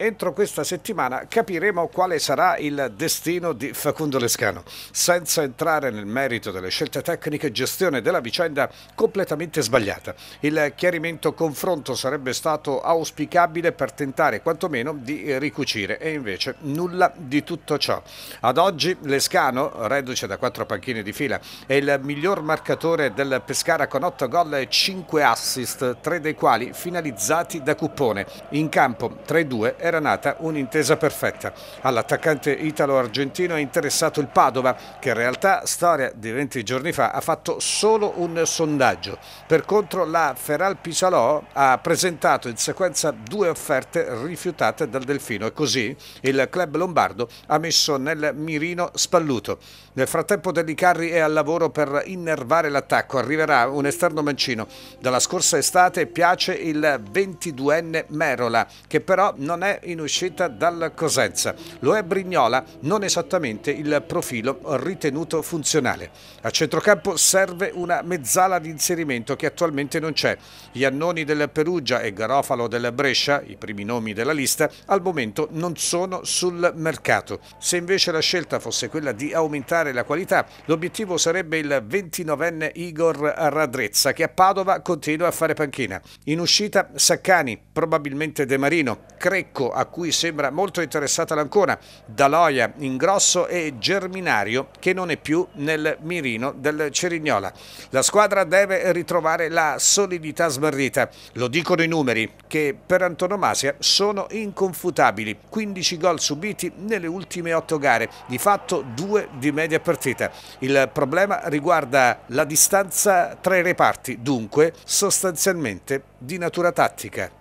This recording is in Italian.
Entro questa settimana capiremo quale sarà il destino di Facundo Lescano. Senza entrare nel merito delle scelte tecniche, gestione della vicenda completamente sbagliata. Il chiarimento confronto sarebbe stato auspicabile per tentare quantomeno di ricucire e invece nulla di tutto ciò. Ad oggi Lescano, reduce da quattro panchine di fila, è il miglior marcatore del Pescara con 8 gol e 5 assist, 3 dei quali finalizzati da Cuppone. In campo 3-2 e era nata un'intesa perfetta. All'attaccante italo-argentino è interessato il Padova, che in realtà, storia di 20 giorni fa, ha fatto solo un sondaggio. Per contro la Feral Pisalò ha presentato in sequenza due offerte rifiutate dal Delfino e così il club lombardo ha messo nel mirino Spalluto. Nel frattempo Delicarri è al lavoro per innervare l'attacco, arriverà un esterno mancino. Dalla scorsa estate piace il 22enne Merola, che però non è in uscita dal Cosenza. Lo è Brignola, non esattamente il profilo ritenuto funzionale. A centrocampo serve una mezzala di inserimento che attualmente non c'è. Gli annoni del Perugia e Garofalo del Brescia, i primi nomi della lista, al momento non sono sul mercato. Se invece la scelta fosse quella di aumentare la qualità, l'obiettivo sarebbe il 29enne Igor Radrezza che a Padova continua a fare panchina. In uscita Saccani, probabilmente De Marino, Crecco a cui sembra molto interessata l'Ancona, Daloia grosso e Germinario che non è più nel mirino del Cerignola. La squadra deve ritrovare la solidità smarrita, lo dicono i numeri che per antonomasia sono inconfutabili, 15 gol subiti nelle ultime 8 gare, di fatto 2 di media partita. Il problema riguarda la distanza tra i reparti, dunque sostanzialmente di natura tattica.